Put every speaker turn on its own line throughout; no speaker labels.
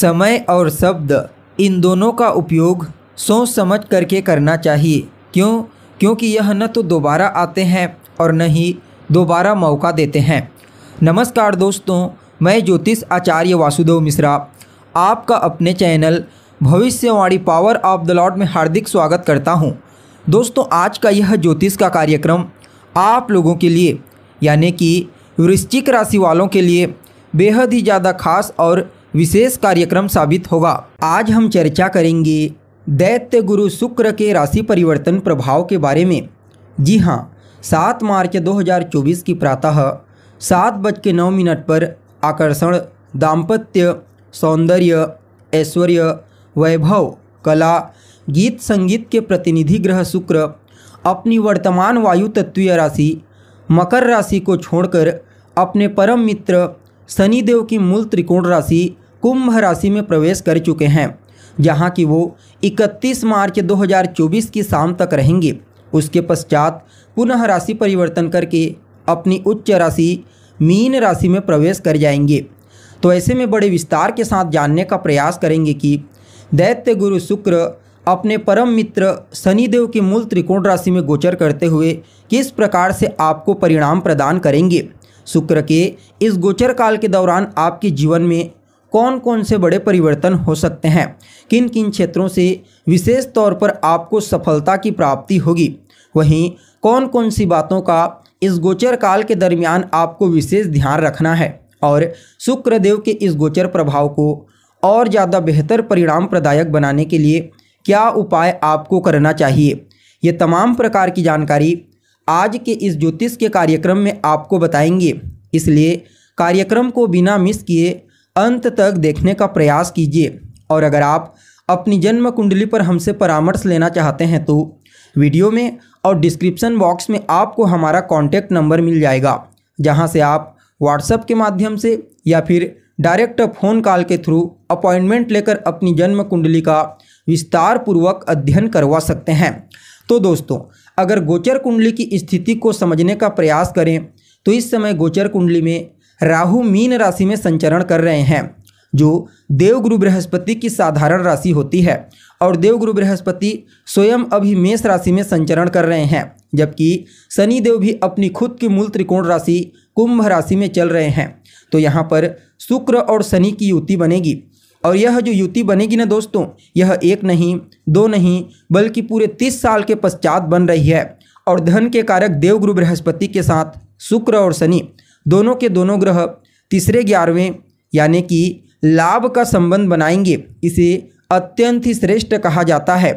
समय और शब्द इन दोनों का उपयोग सोच समझ करके करना चाहिए क्यों क्योंकि यह न तो दोबारा आते हैं और न ही दोबारा मौका देते हैं नमस्कार दोस्तों मैं ज्योतिष आचार्य वासुदेव मिश्रा आपका अपने चैनल भविष्यवाणी पावर ऑफ द लॉर्ड में हार्दिक स्वागत करता हूं। दोस्तों आज का यह ज्योतिष का कार्यक्रम आप लोगों के लिए यानी कि वृश्चिक राशि वालों के लिए बेहद ही ज़्यादा खास और विशेष कार्यक्रम साबित होगा आज हम चर्चा करेंगे दैत्य गुरु शुक्र के राशि परिवर्तन प्रभाव के बारे में जी हाँ सात मार्च 2024 की प्रातः सात बज के नौ मिनट पर आकर्षण दाम्पत्य सौंदर्य ऐश्वर्य वैभव कला गीत संगीत के प्रतिनिधि ग्रह शुक्र अपनी वर्तमान वायु तत्वीय राशि मकर राशि को छोड़कर अपने परम मित्र शनिदेव की मूल त्रिकोण राशि कुंभ राशि में प्रवेश कर चुके हैं जहां कि वो 31 मार्च 2024 की शाम तक रहेंगे उसके पश्चात पुनः राशि परिवर्तन करके अपनी उच्च राशि मीन राशि में प्रवेश कर जाएंगे तो ऐसे में बड़े विस्तार के साथ जानने का प्रयास करेंगे कि दैत्य गुरु शुक्र अपने परम मित्र शनिदेव के मूल त्रिकोण राशि में गोचर करते हुए किस प्रकार से आपको परिणाम प्रदान करेंगे शुक्र के इस गोचर काल के दौरान आपके जीवन में कौन कौन से बड़े परिवर्तन हो सकते हैं किन किन क्षेत्रों से विशेष तौर पर आपको सफलता की प्राप्ति होगी वहीं कौन कौन सी बातों का इस गोचर काल के दरमियान आपको विशेष ध्यान रखना है और शुक्रदेव के इस गोचर प्रभाव को और ज़्यादा बेहतर परिणाम प्रदायक बनाने के लिए क्या उपाय आपको करना चाहिए ये तमाम प्रकार की जानकारी आज के इस ज्योतिष के कार्यक्रम में आपको बताएंगे इसलिए कार्यक्रम को बिना मिस किए अंत तक देखने का प्रयास कीजिए और अगर आप अपनी जन्म कुंडली पर हमसे परामर्श लेना चाहते हैं तो वीडियो में और डिस्क्रिप्शन बॉक्स में आपको हमारा कॉन्टैक्ट नंबर मिल जाएगा जहां से आप व्हाट्सएप के माध्यम से या फिर डायरेक्ट फ़ोन कॉल के थ्रू अपॉइंटमेंट लेकर अपनी जन्म कुंडली का विस्तार पूर्वक अध्ययन करवा सकते हैं तो दोस्तों अगर गोचर कुंडली की स्थिति को समझने का प्रयास करें तो इस समय गोचर कुंडली में राहु मीन राशि में संचरण कर रहे हैं जो देवगुरु बृहस्पति की साधारण राशि होती है और देवगुरु बृहस्पति स्वयं अभी मेष राशि में संचरण कर रहे हैं जबकि शनि देव भी अपनी खुद की मूल त्रिकोण राशि कुंभ राशि में चल रहे हैं तो यहाँ पर शुक्र और शनि की युति बनेगी और यह जो युति बनेगी ना दोस्तों यह एक नहीं दो नहीं बल्कि पूरे तीस साल के पश्चात बन रही है और धन के कारक देवगुरु बृहस्पति के साथ शुक्र और शनि दोनों के दोनों ग्रह तीसरे ग्यारहवें यानी कि लाभ का संबंध बनाएंगे इसे अत्यंत ही श्रेष्ठ कहा जाता है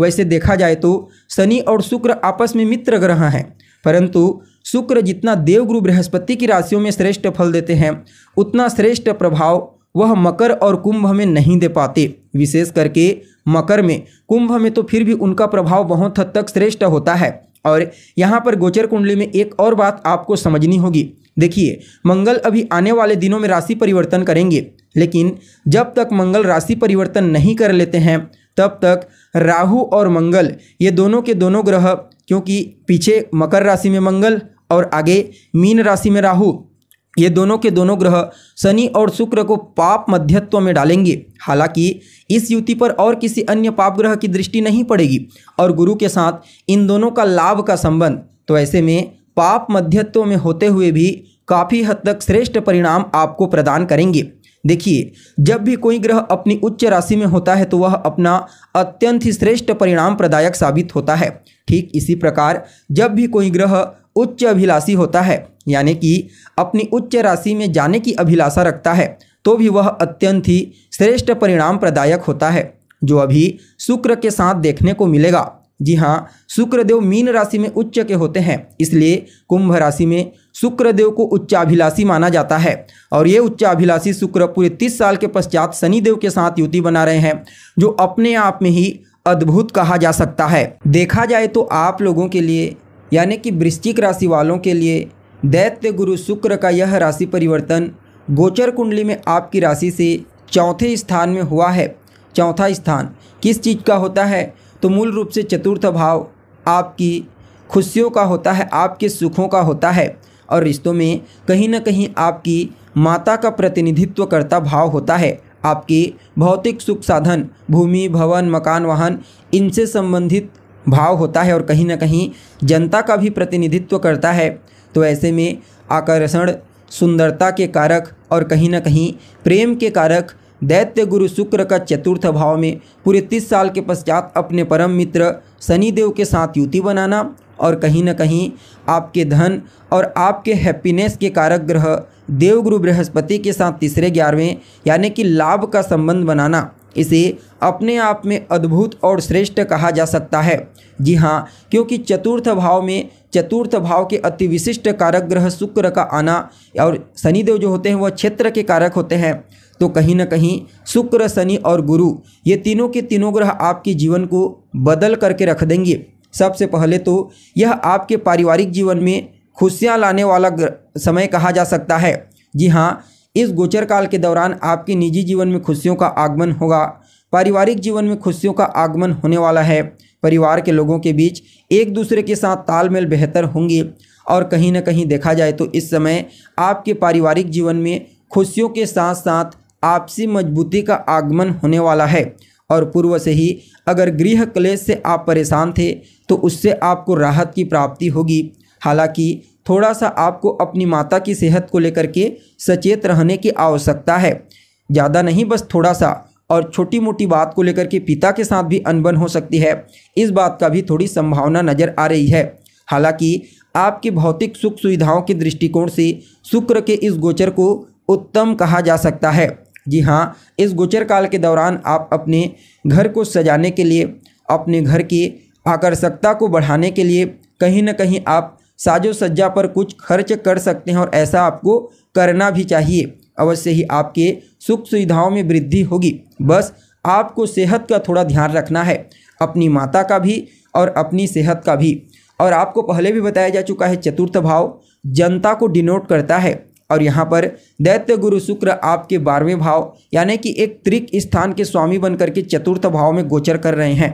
वैसे देखा जाए तो शनि और शुक्र आपस में मित्र ग्रह हैं परंतु शुक्र जितना देवगुरु बृहस्पति की राशियों में श्रेष्ठ फल देते हैं उतना श्रेष्ठ प्रभाव वह मकर और कुंभ में नहीं दे पाते विशेष करके मकर में कुंभ में तो फिर भी उनका प्रभाव बहुत हद तक श्रेष्ठ होता है और यहाँ पर गोचर कुंडली में एक और बात आपको समझनी होगी देखिए मंगल अभी आने वाले दिनों में राशि परिवर्तन करेंगे लेकिन जब तक मंगल राशि परिवर्तन नहीं कर लेते हैं तब तक राहु और मंगल ये दोनों के दोनों ग्रह क्योंकि पीछे मकर राशि में मंगल और आगे मीन राशि में राहु ये दोनों के दोनों ग्रह शनि और शुक्र को पाप मध्यत्व में डालेंगे हालांकि इस युति पर और किसी अन्य पाप ग्रह की दृष्टि नहीं पड़ेगी और गुरु के साथ इन दोनों का लाभ का संबंध तो ऐसे में पाप मध्यत्व में होते हुए भी काफ़ी हद तक श्रेष्ठ परिणाम आपको प्रदान करेंगे देखिए जब भी कोई ग्रह अपनी उच्च राशि में होता है तो वह अपना अत्यंत ही श्रेष्ठ परिणाम प्रदायक साबित होता है ठीक इसी प्रकार जब भी कोई ग्रह उच्च अभिलाषी होता है यानी कि अपनी उच्च राशि में जाने की अभिलाषा रखता है तो भी वह अत्यंत ही श्रेष्ठ परिणाम प्रदायक होता है जो अभी शुक्र के साथ देखने को मिलेगा जी हाँ शुक्रदेव मीन राशि में उच्च के होते हैं इसलिए कुंभ राशि में शुक्रदेव को उच्चाभिलाषी माना जाता है और ये उच्चाभिलाषी शुक्र पूरे तीस साल के पश्चात शनिदेव के साथ युति बना रहे हैं जो अपने आप में ही अद्भुत कहा जा सकता है देखा जाए तो आप लोगों के लिए यानी कि वृश्चिक राशि वालों के लिए दैत्य गुरु शुक्र का यह राशि परिवर्तन गोचर कुंडली में आपकी राशि से चौथे स्थान में हुआ है चौथा स्थान किस चीज़ का होता है तो मूल रूप से चतुर्थ भाव आपकी खुशियों का होता है आपके सुखों का होता है और रिश्तों में कहीं ना कहीं आपकी माता का प्रतिनिधित्व करता भाव होता है आपके भौतिक सुख साधन भूमि भवन मकान वाहन इनसे संबंधित भाव होता है और कहीं ना कहीं जनता का भी प्रतिनिधित्व करता है तो ऐसे में आकर्षण सुंदरता के कारक और कहीं ना कहीं प्रेम के कारक दैत्य गुरु शुक्र का चतुर्थ भाव में पूरे तीस साल के पश्चात अपने परम मित्र शनिदेव के साथ युति बनाना और कहीं ना कहीं आपके धन और आपके हैप्पीनेस के कारक ग्रह देवगुरु बृहस्पति के साथ तीसरे ग्यारहवें यानी कि लाभ का संबंध बनाना इसे अपने आप में अद्भुत और श्रेष्ठ कहा जा सकता है जी हाँ क्योंकि चतुर्थ भाव में चतुर्थ भाव के अति विशिष्ट कारक ग्रह शुक्र का आना और शनिदेव जो होते हैं वह क्षेत्र के कारक होते हैं तो कहीं ना कहीं शुक्र शनि और गुरु ये तीनों के तीनों ग्रह आपके जीवन को बदल करके रख देंगे सबसे पहले तो यह आपके पारिवारिक जीवन में खुशियाँ लाने वाला समय कहा जा सकता है जी हाँ इस गोचर काल के दौरान आपके निजी जीवन में खुशियों का आगमन होगा पारिवारिक जीवन में खुशियों का आगमन होने वाला है परिवार के लोगों के बीच एक दूसरे के साथ तालमेल बेहतर होंगे और कहीं ना कहीं देखा जाए तो इस समय आपके पारिवारिक जीवन में खुशियों के साथ साथ आपसी मजबूती का आगमन होने वाला है और पूर्व से ही अगर गृह क्लेश से आप परेशान थे तो उससे आपको राहत की प्राप्ति होगी हालांकि थोड़ा सा आपको अपनी माता की सेहत को लेकर के सचेत रहने की आवश्यकता है ज़्यादा नहीं बस थोड़ा सा और छोटी मोटी बात को लेकर के पिता के साथ भी अनबन हो सकती है इस बात का भी थोड़ी संभावना नज़र आ रही है हालांकि आपकी भौतिक सुख सुविधाओं के दृष्टिकोण से शुक्र के इस गोचर को उत्तम कहा जा सकता है जी हाँ इस गोचर काल के दौरान आप अपने घर को सजाने के लिए अपने घर की आकर्षकता को बढ़ाने के लिए कहीं ना कहीं आप साजो सज्जा पर कुछ खर्च कर सकते हैं और ऐसा आपको करना भी चाहिए अवश्य ही आपके सुख सुविधाओं में वृद्धि होगी बस आपको सेहत का थोड़ा ध्यान रखना है अपनी माता का भी और अपनी सेहत का भी और आपको पहले भी बताया जा चुका है चतुर्थ भाव जनता को डिनोट करता है और यहाँ पर दैत्य गुरु शुक्र आपके बारहवें भाव यानी कि एक त्रिक स्थान के स्वामी बनकर के चतुर्थ भाव में गोचर कर रहे हैं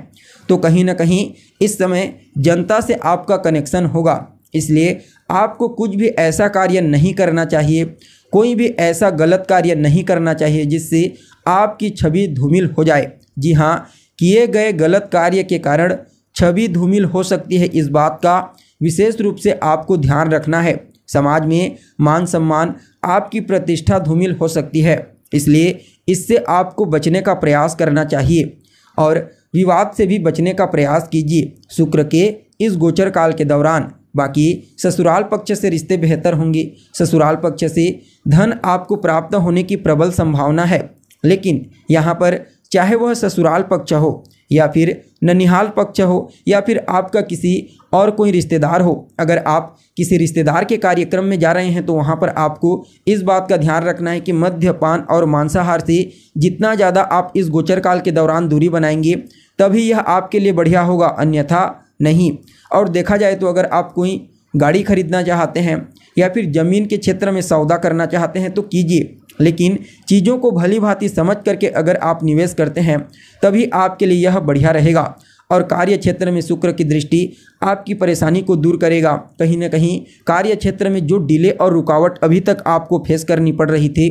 तो कहीं ना कहीं इस समय जनता से आपका कनेक्शन होगा इसलिए आपको कुछ भी ऐसा कार्य नहीं करना चाहिए कोई भी ऐसा गलत कार्य नहीं करना चाहिए जिससे आपकी छवि धूमिल हो जाए जी हाँ किए गए गलत कार्य के कारण छवि धूमिल हो सकती है इस बात का विशेष रूप से आपको ध्यान रखना है समाज में मान सम्मान आपकी प्रतिष्ठा धूमिल हो सकती है इसलिए इससे आपको बचने का प्रयास करना चाहिए और विवाद से भी बचने का प्रयास कीजिए शुक्र के इस गोचर काल के दौरान बाकी ससुराल पक्ष से रिश्ते बेहतर होंगे ससुराल पक्ष से धन आपको प्राप्त होने की प्रबल संभावना है लेकिन यहाँ पर चाहे वह ससुराल पक्ष हो या फिर ननिहाल पक्ष हो या फिर आपका किसी और कोई रिश्तेदार हो अगर आप किसी रिश्तेदार के कार्यक्रम में जा रहे हैं तो वहाँ पर आपको इस बात का ध्यान रखना है कि मध्यपान और मांसाहार से जितना ज़्यादा आप इस गोचर काल के दौरान दूरी बनाएंगे तभी यह आपके लिए बढ़िया होगा अन्यथा नहीं और देखा जाए तो अगर आप कोई गाड़ी खरीदना चाहते हैं या फिर ज़मीन के क्षेत्र में सौदा करना चाहते हैं तो कीजिए लेकिन चीज़ों को भली भांति समझ करके अगर आप निवेश करते हैं तभी आपके लिए यह बढ़िया रहेगा और कार्य क्षेत्र में शुक्र की दृष्टि आपकी परेशानी को दूर करेगा कहीं ना कहीं कार्य क्षेत्र में जो डिले और रुकावट अभी तक आपको फेस करनी पड़ रही थी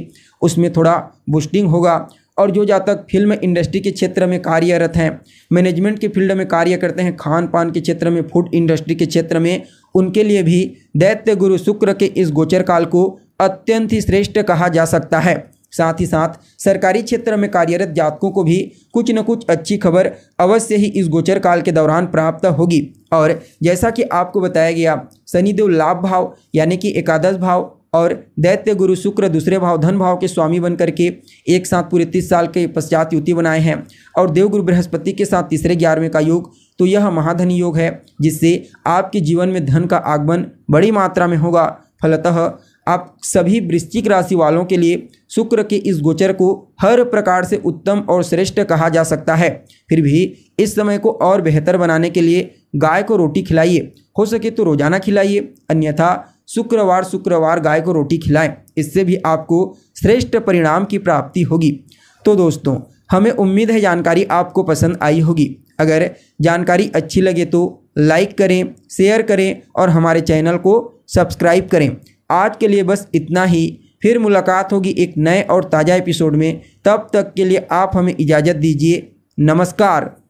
उसमें थोड़ा बूस्टिंग होगा और जो जातक फिल्म इंडस्ट्री के क्षेत्र में कार्यरत हैं मैनेजमेंट के फील्ड में कार्य करते हैं खान पान के क्षेत्र में फूड इंडस्ट्री के क्षेत्र में उनके लिए भी दैत्य गुरु शुक्र के इस गोचर काल को अत्यंत ही श्रेष्ठ कहा जा सकता है साथ ही साथ सरकारी क्षेत्र में कार्यरत जातकों को भी कुछ न कुछ अच्छी खबर अवश्य ही इस गोचर काल के दौरान प्राप्त होगी और जैसा कि आपको बताया गया शनिदेव लाभ भाव यानी कि एकादश भाव और दैत्य गुरु शुक्र दूसरे भाव धन भाव के स्वामी बनकर के एक साथ पूरे तीस साल के पश्चात युति बनाए हैं और देवगुरु बृहस्पति के साथ तीसरे ग्यारहवें का योग तो यह महाधन योग है जिससे आपके जीवन में धन का आगमन बड़ी मात्रा में होगा फलतः आप सभी वृश्चिक राशि वालों के लिए शुक्र के इस गोचर को हर प्रकार से उत्तम और श्रेष्ठ कहा जा सकता है फिर भी इस समय को और बेहतर बनाने के लिए गाय को रोटी खिलाइए हो सके तो रोजाना खिलाइए अन्यथा शुक्रवार शुक्रवार गाय को रोटी खिलाएं इससे भी आपको श्रेष्ठ परिणाम की प्राप्ति होगी तो दोस्तों हमें उम्मीद है जानकारी आपको पसंद आई होगी अगर जानकारी अच्छी लगे तो लाइक करें शेयर करें और हमारे चैनल को सब्सक्राइब करें आज के लिए बस इतना ही फिर मुलाकात होगी एक नए और ताज़ा एपिसोड में तब तक के लिए आप हमें इजाज़त दीजिए नमस्कार